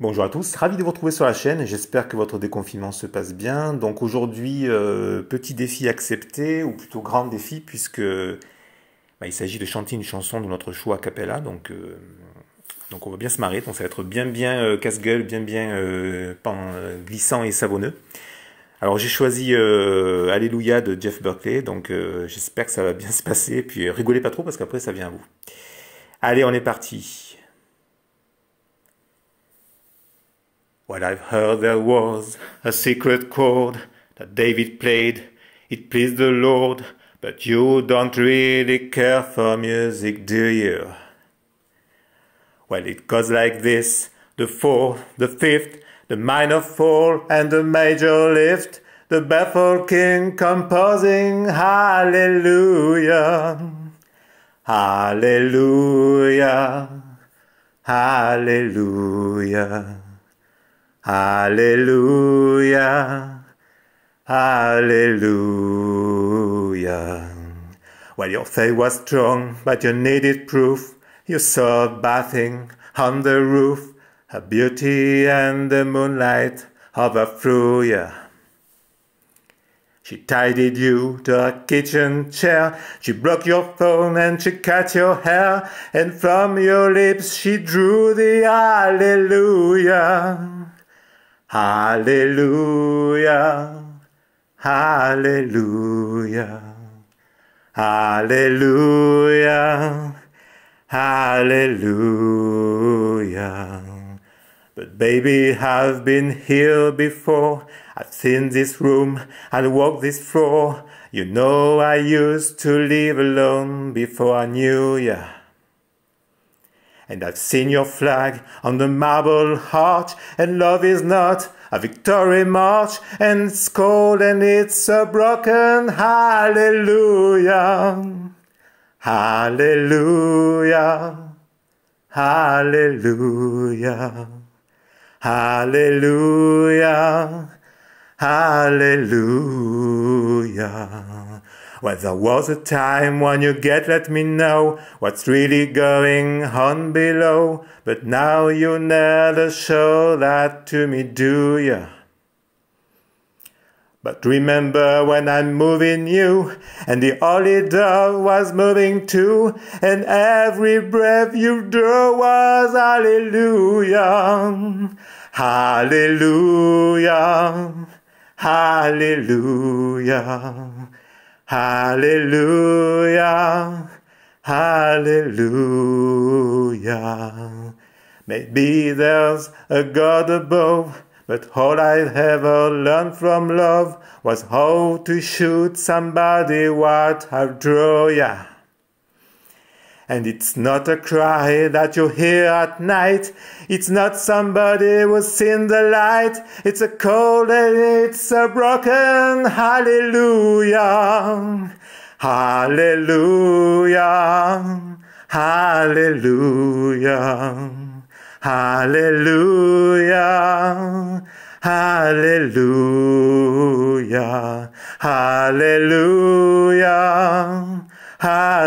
Bonjour à tous, ravi de vous retrouver sur la chaîne, j'espère que votre déconfinement se passe bien. Donc aujourd'hui, euh, petit défi accepté, ou plutôt grand défi, puisque bah, il s'agit de chanter une chanson de notre choix à cappella, donc, euh, donc on va bien se marrer, on ça va être bien bien euh, casse-gueule, bien bien glissant et savonneux. Alors j'ai choisi Alléluia de Jeff Berkeley, donc j'espère que ça va bien se passer, puis rigolez pas trop parce qu'après ça vient à vous. Allez, on est parti Well, I've heard there was a secret chord that David played. It pleased the Lord, but you don't really care for music, do you? Well, it goes like this. The fourth, the fifth, the minor fall and the major lift. The baffled king composing hallelujah. Hallelujah. Hallelujah. Hallelujah. Hallelujah. Well, your faith was strong, but you needed proof. You saw bathing on the roof, a beauty and the moonlight of overthrew you. She tidied you to a kitchen chair. She broke your phone and she cut your hair. And from your lips she drew the hallelujah. Hallelujah, hallelujah, hallelujah, hallelujah. But baby, I've been here before. I've seen this room and walked this floor. You know I used to live alone before I knew ya. And I've seen your flag on the marble heart, and love is not a victory march, and it's cold and it's a broken hallelujah. Hallelujah. Hallelujah. Hallelujah. Hallelujah hallelujah. Well, there was a time when you get let me know what's really going on below, but now you never show that to me, do ya? But remember when I'm moving you, and the holy dove was moving too, and every breath you drew was hallelujah, hallelujah. Hallelujah. Hallelujah. Hallelujah. Maybe there's a God above, but all I've ever learned from love was how to shoot somebody what I've draw, yeah. And it's not a cry that you hear at night. It's not somebody who's seen the light. It's a cold and it's a broken hallelujah. Hallelujah. Hallelujah. Hallelujah. Hallelujah. Hallelujah.